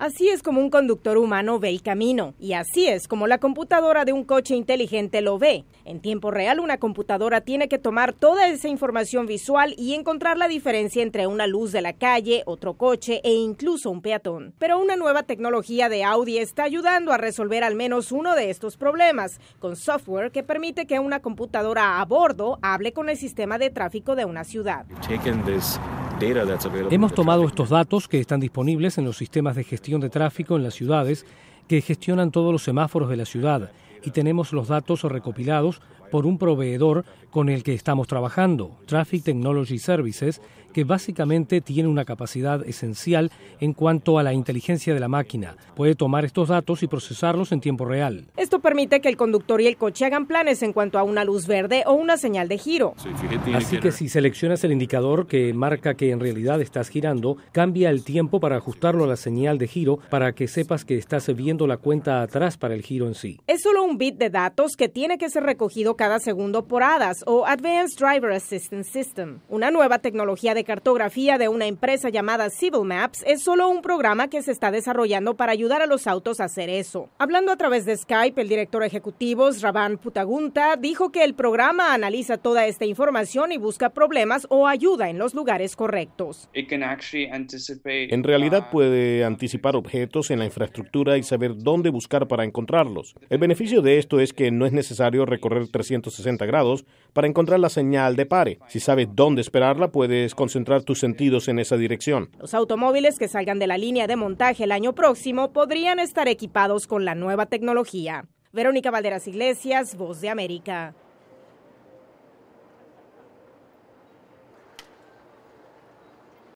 Así es como un conductor humano ve el camino y así es como la computadora de un coche inteligente lo ve. En tiempo real una computadora tiene que tomar toda esa información visual y encontrar la diferencia entre una luz de la calle, otro coche e incluso un peatón. Pero una nueva tecnología de Audi está ayudando a resolver al menos uno de estos problemas con software que permite que una computadora a bordo hable con el sistema de tráfico de una ciudad. Hemos tomado estos datos que están disponibles en los sistemas de gestión de tráfico en las ciudades que gestionan todos los semáforos de la ciudad y tenemos los datos recopilados por un proveedor con el que estamos trabajando, Traffic Technology Services, que básicamente tiene una capacidad esencial en cuanto a la inteligencia de la máquina. Puede tomar estos datos y procesarlos en tiempo real. Esto permite que el conductor y el coche hagan planes en cuanto a una luz verde o una señal de giro. Así que si seleccionas el indicador que marca que en realidad estás girando, cambia el tiempo para ajustarlo a la señal de giro para que sepas que estás viendo la cuenta atrás para el giro en sí. Es solo un bit de datos que tiene que ser recogido cada segundo por ADAS o Advanced Driver Assistance System, una nueva tecnología de de cartografía de una empresa llamada Civil Maps es solo un programa que se está desarrollando para ayudar a los autos a hacer eso. Hablando a través de Skype, el director ejecutivo Sravan Putagunta dijo que el programa analiza toda esta información y busca problemas o ayuda en los lugares correctos. En realidad uh, puede anticipar objetos en la infraestructura y saber dónde buscar para encontrarlos. El beneficio de esto es que no es necesario recorrer 360 grados para encontrar la señal de pare. Si sabes dónde esperarla, puedes conseguir centrar tus sentidos en esa dirección. Los automóviles que salgan de la línea de montaje el año próximo podrían estar equipados con la nueva tecnología. Verónica Valderas Iglesias, Voz de América.